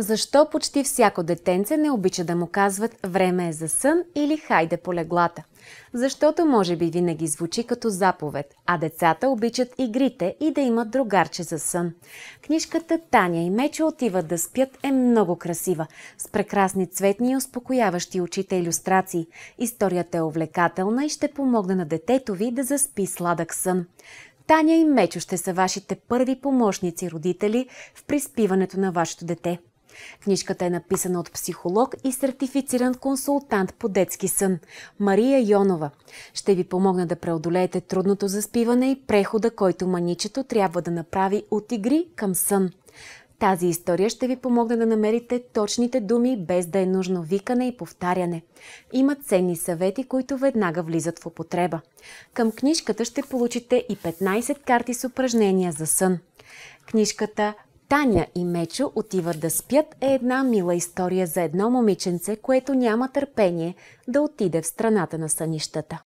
Защо почти всяко детенце не обича да му казват време е за сън или хайде по леглата? Защото може би винаги звучи като заповед, а децата обичат игрите и да имат другарче за сън. Книжката Таня и Мечо отиват да спят е много красива, с прекрасни цветни и успокояващи очите иллюстрации. Историята е увлекателна и ще помогне на детето ви да заспи сладък сън. Таня и Мечо ще са вашите първи помощници родители в приспиването на вашето дете. Книжката е написана от психолог и сертифициран консултант по детски сън Мария Йонова. Ще ви помогна да преодолеете трудното заспиване и прехода, който маничето трябва да направи от игри към сън. Тази история ще ви помогне да намерите точните думи, без да е нужно викане и повтаряне. Има ценни съвети, които веднага влизат в употреба. Към книжката ще получите и 15 карти с упражнения за сън. Книжката Таня и Мечо отиват да спят е една мила история за едно момиченце, което няма търпение да отиде в страната на сънищата.